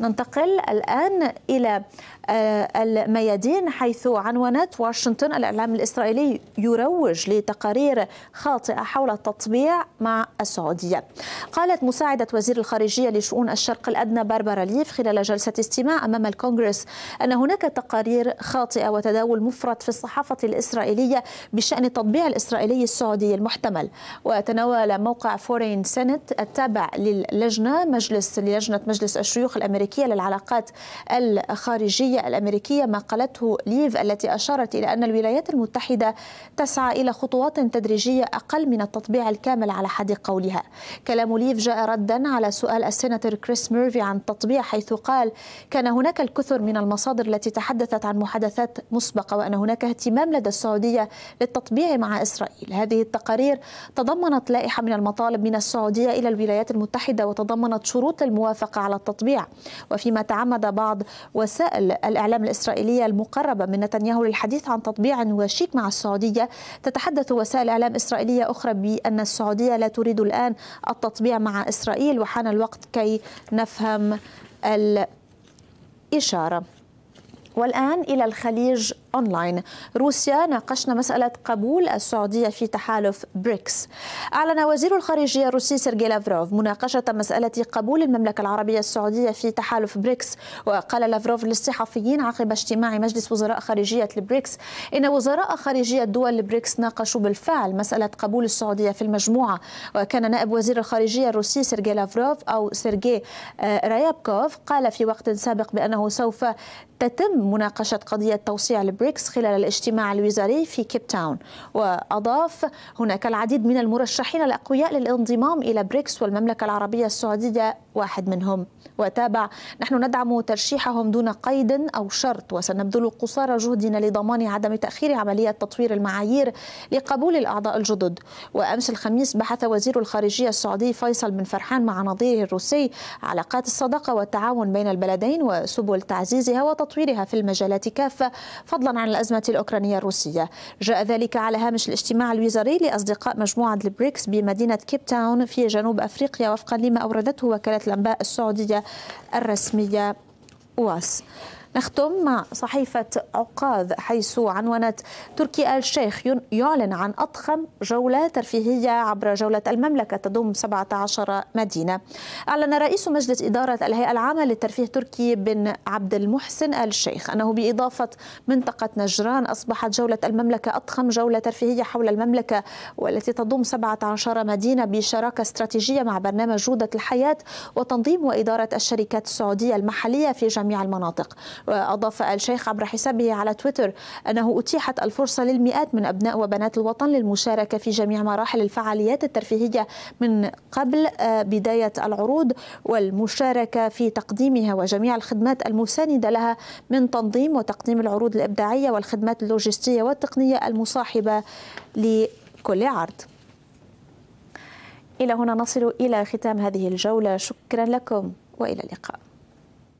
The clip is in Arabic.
ننتقل الآن إلى آه، الميادين حيث عنونت واشنطن الإعلام الإسرائيلي يروج لتقارير خاطئة حول التطبيع مع السعودية قالت مساعدة وزير الخارجية لشؤون الشرق الأدنى باربرا ليف خلال جلسة استماع أمام الكونغرس أن هناك تقارير خاطئة وتداول مفرط في الصحافة الإسرائيلية بشأن التطبيع الإسرائيلي السعودي المحتمل وتناول موقع فورين سنت التابع للجنة مجلس للجنة مجلس الشيوخ الأمريكية للعلاقات الخارجية الأمريكية ما قالته ليف التي أشارت إلى أن الولايات المتحدة تسعى إلى خطوات تدريجية أقل من التطبيع الكامل على حد قولها كلام ليف جاء ردا على سؤال السيناتور كريس ميرفي عن التطبيع حيث قال كان هناك الكثر من المصادر التي تحدثت عن محادثات مسبقة وأن هناك اهتمام لدى السعودية للتطبيع مع إسرائيل هذه التقارير تضمنت لائحة من المطالب من السعودية إلى الولايات المتحدة وتضمنت شروط الموافقة على التطبيع وفيما تعمد بعض وسائل الإعلام الإسرائيلية المقربة من نتنياهو للحديث عن تطبيع وشيك مع السعودية تتحدث وسائل إعلام إسرائيلية أخرى بأن السعودية لا تريد الآن التطبيع مع إسرائيل وحان الوقت كي نفهم الإشارة والآن إلى الخليج أونلاين روسيا ناقشنا مسألة قبول السعودية في تحالف بريكس أعلن وزير الخارجية الروسي سيرجي لافروف مناقشة مسألة قبول المملكة العربية السعودية في تحالف بريكس وقال لافروف للصحفيين عقب اجتماع مجلس وزراء خارجية البريكس إن وزراء خارجية دول البريكس ناقشوا بالفعل مسألة قبول السعودية في المجموعة وكان نائب وزير الخارجية الروسي سيرجي لافروف أو سيرجي آه، ريابكوف قال في وقت سابق بأنه سوف تتم مناقشة قضية توسيع البريكس بريكس خلال الاجتماع الوزاري في كيب تاون وأضاف هناك العديد من المرشحين الأقوياء للانضمام إلى بريكس والمملكة العربية السعودية واحد منهم وتابع نحن ندعم ترشيحهم دون قيد أو شرط وسنبذل قصارى جهدنا لضمان عدم تأخير عملية تطوير المعايير لقبول الأعضاء الجدد وأمس الخميس بحث وزير الخارجية السعودي فيصل بن فرحان مع نظيره الروسي علاقات الصداقة والتعاون بين البلدين وسبل تعزيزها وتطويرها في المجالات كافة فضلا عن الأزمة الأوكرانية الروسية جاء ذلك على هامش الاجتماع الوزاري لأصدقاء مجموعة البريكس بمدينة كيب تاون في جنوب أفريقيا وفقا لما أوردته وكالة الأنباء السعودية الرسمية واس نختم مع صحيفة عقاد حيث عنونت تركي آل شيخ يعلن عن أضخم جولة ترفيهية عبر جولة المملكة تضم 17 مدينة أعلن رئيس مجلس إدارة الهيئة العامة للترفيه تركي بن عبد المحسن آل شيخ أنه بإضافة منطقة نجران أصبحت جولة المملكة أضخم جولة ترفيهية حول المملكة والتي تضم 17 مدينة بشراكة استراتيجية مع برنامج جودة الحياة وتنظيم وإدارة الشركات السعودية المحلية في جميع المناطق وأضاف الشيخ عبر حسابه على تويتر أنه أتيحت الفرصة للمئات من أبناء وبنات الوطن للمشاركة في جميع مراحل الفعاليات الترفيهية من قبل آه، بداية العروض والمشاركة في تقديمها وجميع الخدمات المساندة لها من تنظيم وتقديم العروض الإبداعية والخدمات اللوجستية والتقنية المصاحبة لكل عرض إلى هنا نصل إلى ختام هذه الجولة شكرا لكم وإلى اللقاء